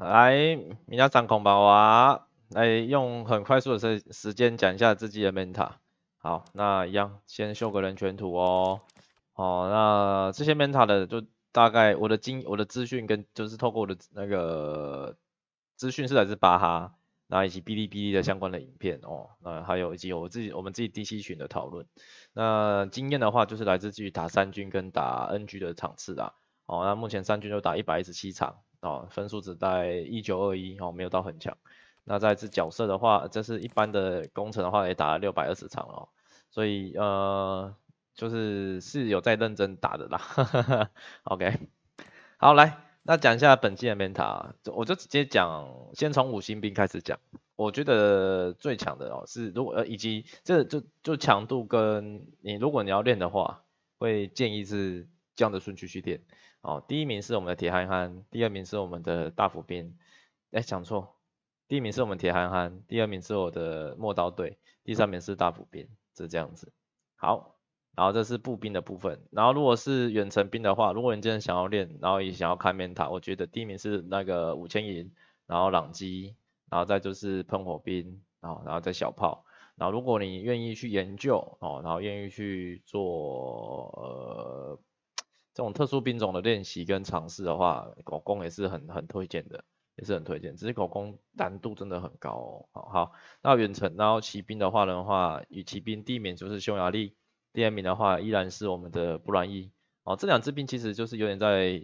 来，米娜讲空吧娃，来用很快速的时时间讲一下自己的 meta。好，那一样先秀个人全图哦。哦，那这些 meta 的就大概我的经我的资讯跟就是透过我的那个资讯是来自巴哈，那以及哔哩哔哩的相关的影片哦，那还有以及我自己我们自己 D C 群的讨论。那经验的话就是来自于打三军跟打 N G 的场次啊。哦，那目前三军就打一百一十七场。哦，分数只在一九二一哦，没有到很强。那在这角色的话，这是一般的工程的话，也打了六百二十场哦，所以呃，就是是有在认真打的啦。OK，好来，那讲一下本季的 meta，我就直接讲，先从五星兵开始讲。我觉得最强的哦，是如果呃以及这就就强度跟你如果你要练的话，会建议是。这样的顺序去练哦，第一名是我们的铁憨憨，第二名是我们的大斧兵。哎，讲错，第一名是我们铁憨憨，第二名是我的陌刀队，第三名是大斧兵，是这样子。好，然后这是步兵的部分，然后如果是远程兵的话，如果你真的想要练，然后也想要看面塔，我觉得第一名是那个五千银，然后朗基，然后再就是喷火兵，然后然后再小炮。然后如果你愿意去研究哦，然后愿意去做呃。这种特殊兵种的练习跟尝试的话，狗公也是很很推荐的，也是很推荐。只是狗公难度真的很高哦。好，那远程，然后骑兵的话的话，与骑兵第一名就是匈牙利，第二名的话依然是我们的布兰伊。哦，这两支兵其实就是有点在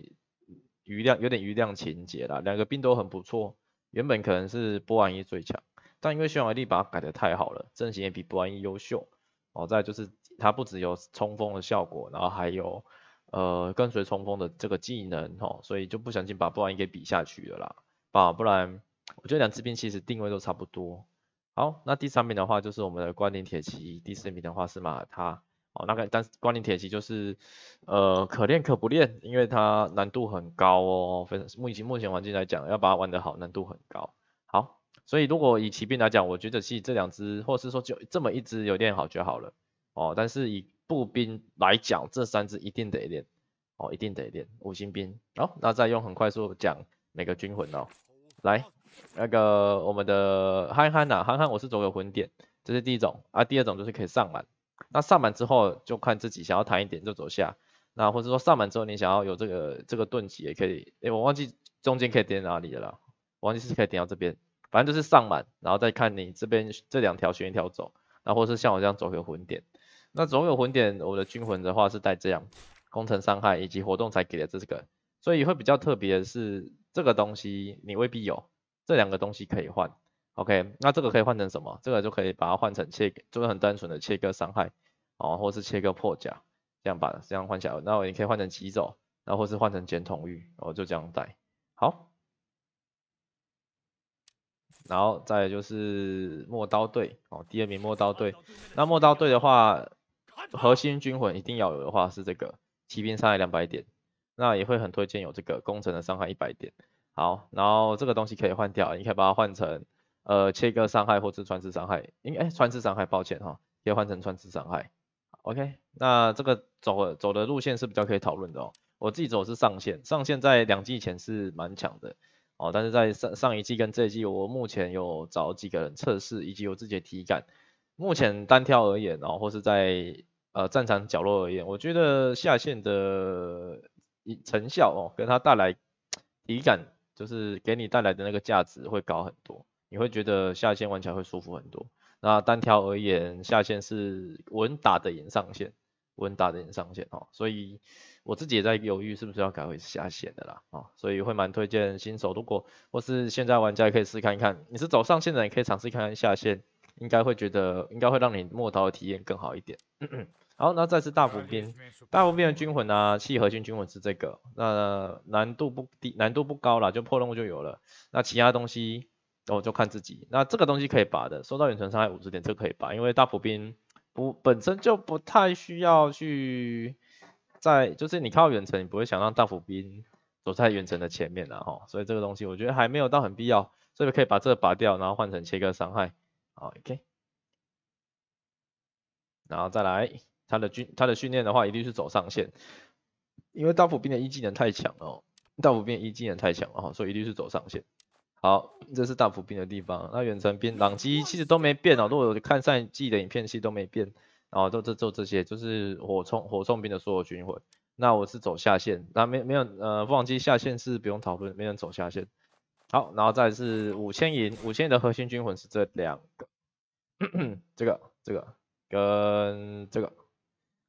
余量，有点余量情节啦。两个兵都很不错，原本可能是布兰伊最强，但因为匈牙利把它改得太好了，阵型也比布兰伊优秀。哦，再就是它不只有冲锋的效果，然后还有。呃，跟随冲锋的这个技能哦，所以就不小心把不然给比下去了啦，把不然，我觉得两支兵其实定位都差不多。好，那第三名的话就是我们的关林铁骑，第四名的话是马他。哦。那个，但是关林铁骑就是呃可练可不练，因为它难度很高哦。分目前目前环境来讲，要把它玩得好，难度很高。好，所以如果以骑兵来讲，我觉得其实这两支，或是说就这么一支有练好就好了哦。但是以步兵来讲，这三支一定得练哦，一定得练。五星兵，好，那再用很快速讲每个军魂哦。来，那个我们的憨憨啊，憨憨，我是走有魂点，这是第一种啊。第二种就是可以上满，那上满之后就看自己想要弹一点就走下，那或者说上满之后你想要有这个这个盾级也可以。哎，我忘记中间可以点哪里的了，忘记是可以点到这边，反正就是上满，然后再看你这边这两条选一条走，那或是像我这样走有魂点。那总有魂点，我的军魂的话是带这样，工程伤害以及活动才给的这个，所以会比较特别，是这个东西你未必有，这两个东西可以换。OK，那这个可以换成什么？这个就可以把它换成切，就是很单纯的切割伤害哦，或是切割破甲，这样把这样换起来。那我也可以换成疾走，然后或是换成剪桶玉，我就这样带。好，然后再就是陌刀队哦，第二名陌刀队。那陌刀队的话。核心军魂一定要有的话是这个骑兵伤害两百点，那也会很推荐有这个工程的伤害一百点。好，然后这个东西可以换掉，你可以把它换成呃切割伤害或者穿刺伤害。应该穿刺伤害，抱歉哈，可以换成穿刺伤害。OK，那这个走走的路线是比较可以讨论的哦。我自己走是上线，上线在两季前是蛮强的哦，但是在上上一季跟这一季，我目前有找几个人测试，以及有自己的体感。目前单挑而言，然后或是在呃，战场角落而言，我觉得下线的成效哦，跟它带来体感，就是给你带来的那个价值会高很多，你会觉得下线玩起来会舒服很多。那单挑而言，下线是稳打的，赢上线，稳打的赢上线哦。所以我自己也在犹豫，是不是要改回下线的啦啊？所以会蛮推荐新手，如果或是现在玩家可以试看一看，你是走上线的，也可以尝试看看下线，应该会觉得应该会让你磨刀的体验更好一点。好，那再是大斧兵，大斧兵的军魂啊，系核心军魂是这个，那难度不低，难度不高了，就破任务就有了。那其他东西，我就看自己。那这个东西可以拔的，受到远程伤害五十点，这可以拔，因为大斧兵不本身就不太需要去在，就是你靠远程，你不会想让大斧兵走在远程的前面了哈，所以这个东西我觉得还没有到很必要，所以可以把这拔掉，然后换成切割伤害。好，OK，然后再来。他的军他的训练的话，一定是走上线，因为大斧兵的一技能太强哦，大斧兵一技能太强哦，所以一定是走上线。好，这是大斧兵的地方。那远程兵朗基其实都没变哦，如果看上一季的影片，其实都没变。然后都这就这些就是火冲火冲兵的所有军魂。那我是走下线，那没没有呃，忘记下线是不用讨论，没人走下线。好，然后再是五千银五千的核心军魂是这两个，这个这个跟这个。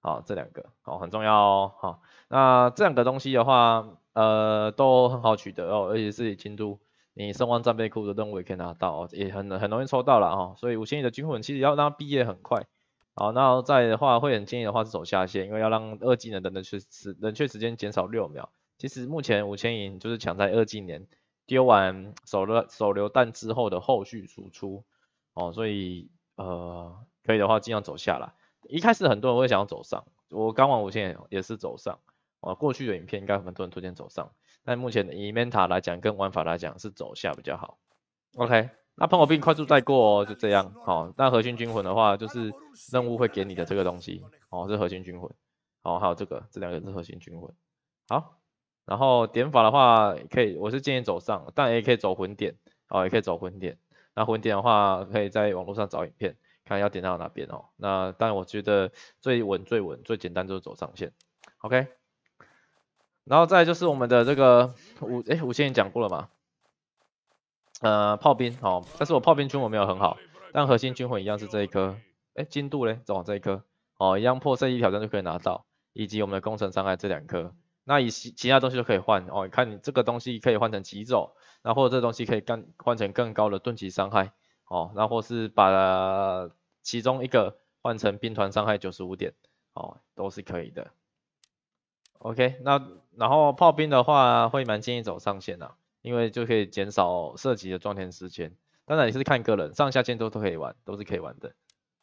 好，这两个好很重要哦。好，那这两个东西的话，呃，都很好取得哦，而且是京都，你圣王战备库的任务也可以拿到，也很很容易抽到了哦。所以五千亿的军魂其实要让它毕业很快。好，那再的话会很建议的话是走下线，因为要让二技能的冷却冷却时间减少六秒。其实目前五千亿就是抢在二技能丢完手榴手榴弹之后的后续输出哦，所以呃，可以的话尽量走下来。一开始很多人会想要走上，我刚玩无前也是走上，啊过去的影片应该很多人推荐走上，但目前以 Menta 来讲，跟玩法来讲是走下比较好。OK，那喷火兵快速带过哦，就这样，好，那核心军魂的话就是任务会给你的这个东西，哦是核心军魂，哦，还有这个这两个是核心军魂，好，然后点法的话可以，我是建议走上，但也可以走魂点，哦也可以走魂点，那魂点的话可以在网络上找影片。看要点到哪边哦，那但我觉得最稳最稳最简单就是走上线，OK，然后再就是我们的这个五哎五线也讲过了嘛，呃炮兵哦，但是我炮兵军火没有很好，但核心军火一样是这一颗，哎精度嘞走这一颗哦，一样破圣衣挑战就可以拿到，以及我们的工程伤害这两颗，那以其他东西都可以换哦，看你这个东西可以换成疾走，那或者这东西可以干换成更高的盾击伤害哦，那或是把。其中一个换成兵团伤害九十五点，哦，都是可以的。OK，那然后炮兵的话会蛮建议走上线的，因为就可以减少射击的装填时间。当然也是看个人，上下线都都可以玩，都是可以玩的。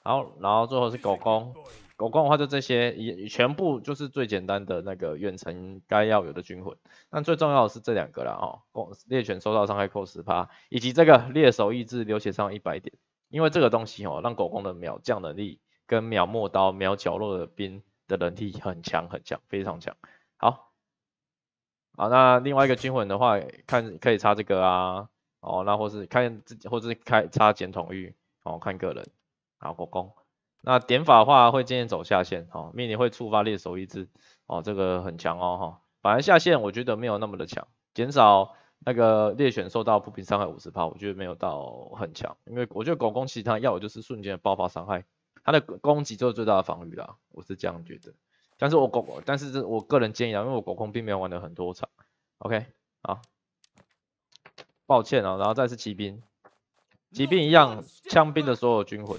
好，然后最后是狗攻，狗攻的话就这些，也全部就是最简单的那个远程该要有的军魂。那最重要的是这两个了哦，猎犬受到伤害扣十趴，以及这个猎手意志流血伤一百点。因为这个东西哦，让狗公的秒降能力跟秒末刀、秒角落的兵的能力很强很强，非常强。好，好，那另外一个军魂的话，看可以插这个啊，哦，那或是看自己，或是开插简统域哦，看个人。好，狗公，那点法的话会渐渐走下线，哦，命里会触发猎手意志，哦，这个很强哦，哈，反而下线我觉得没有那么的强，减少。那个猎犬受到步平伤害五十炮，我觉得没有到很强，因为我觉得狗攻其他要的就是瞬间的爆发伤害，它的攻击就是最大的防御啦，我是这样觉得。但是我狗，但是这我个人建议啊，因为我狗攻并没有玩的很多场。OK，好，抱歉啊，然后再是骑兵，骑兵一样，枪兵的所有军魂，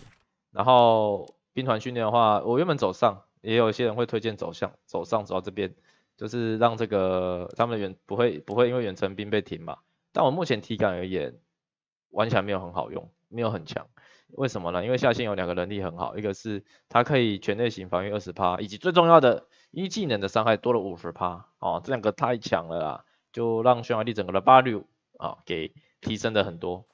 然后兵团训练的话，我原本走上，也有一些人会推荐走向走上走到这边。就是让这个他们的远不会不会因为远程兵被停嘛？但我目前体感而言，玩起来没有很好用，没有很强。为什么呢？因为下线有两个能力很好，一个是它可以全类型防御二十趴，以及最重要的一技能的伤害多了五十趴哦，这两个太强了啦，就让匈牙利整个的 value 啊给提升的很多。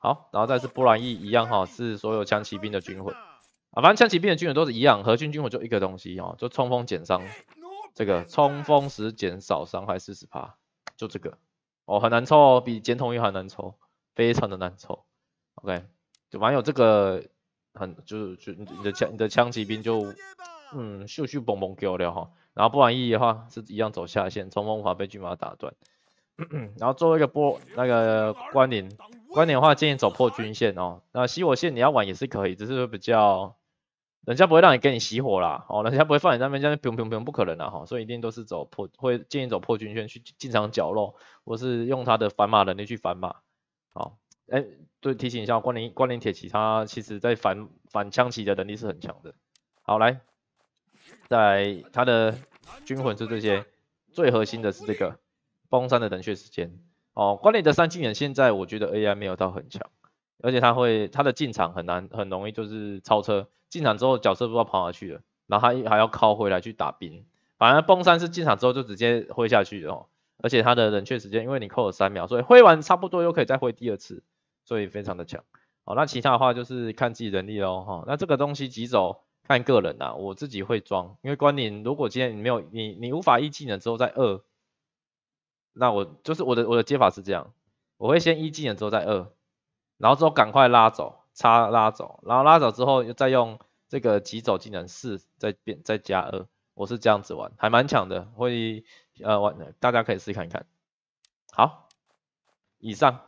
好，然后再是波兰裔一样哈，是所有枪骑兵的军魂啊，反正枪骑兵的军魂都是一样，核军军火就一个东西哦，就冲锋减伤。这个冲锋时减少伤害四十帕，就这个，哦，很难抽哦，比减统一还难抽，非常的难抽。OK，就玩有这个很就是就你的枪你的枪骑兵就嗯咻咻嘣嘣掉了哈，然后不玩玉的话是一样走下线，冲锋滑被骏马打断，然后作为一个波那个关联关联的话建议走破均线哦，那吸我线你要玩也是可以，只是比较。人家不会让你给你熄火啦，哦，人家不会放你那边这样，砰砰砰，不可能的哈，所以一定都是走破，会建议走破军圈去进场角肉，或是用他的反马能力去反马。哦，哎，对，提醒一下，关林关林铁骑他其实在反反枪骑的能力是很强的。好，来，在他的军魂是这些，最核心的是这个崩山的冷却时间。哦，关林的三技能现在我觉得 AI 没有到很强，而且他会他的进场很难很容易就是超车。进场之后，角色不知道跑哪去了，然后他还要靠回来去打兵。反正崩山是进场之后就直接挥下去的哦，而且他的冷却时间，因为你扣了三秒，所以挥完差不多又可以再挥第二次，所以非常的强。好，那其他的话就是看自己能力喽哈。那这个东西急走看个人啦，我自己会装，因为关宁如果今天你没有你你无法一技能之后再二，那我就是我的我的接法是这样，我会先一技能之后再二，然后之后赶快拉走。叉拉走，然后拉走之后，又再用这个急走技能四，再变再加二，我是这样子玩，还蛮强的，会呃玩，大家可以试看看。好，以上。